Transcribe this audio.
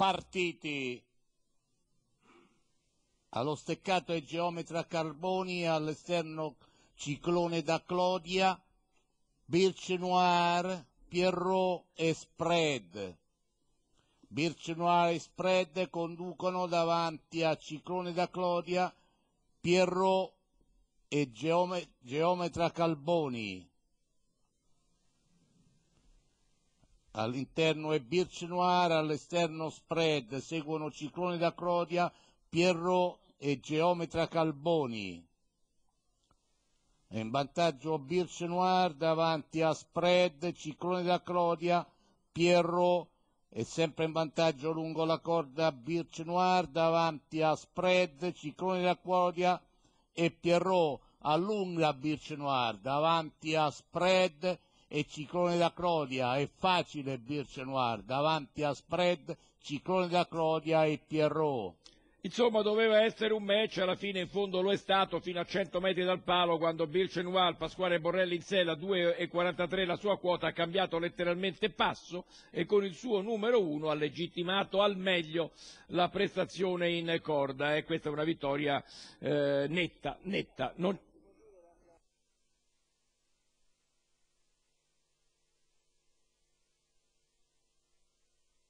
partiti allo steccato e geometra Carboni, all'esterno Ciclone da Clodia, Birce Birchenoir, Pierrot e Spread. Birce Birchenoir e Spread conducono davanti a Ciclone da Clodia, Pierrot e Geometra Carboni All'interno è Birch Noir, all'esterno Spread, seguono Ciclone da Crodia, Pierrot e Geometra Calboni. È in vantaggio Birch Noir davanti a Spread, Ciclone da Crodia, Pierrot e sempre in vantaggio lungo la corda Birch Noir davanti a Spread, Ciclone da Crodia e Pierrot. Allunga Birch Noir davanti a Spread e Ciclone da Crodia è facile Birce Noir davanti a spread Ciclone da Crodia e Pierrot. Insomma doveva essere un match, alla fine in fondo lo è stato fino a 100 metri dal palo quando Birce Noir, Pasquale Borrelli in sella 2,43 la sua quota ha cambiato letteralmente passo e con il suo numero 1 ha legittimato al meglio la prestazione in corda e questa è una vittoria eh, netta, netta. Non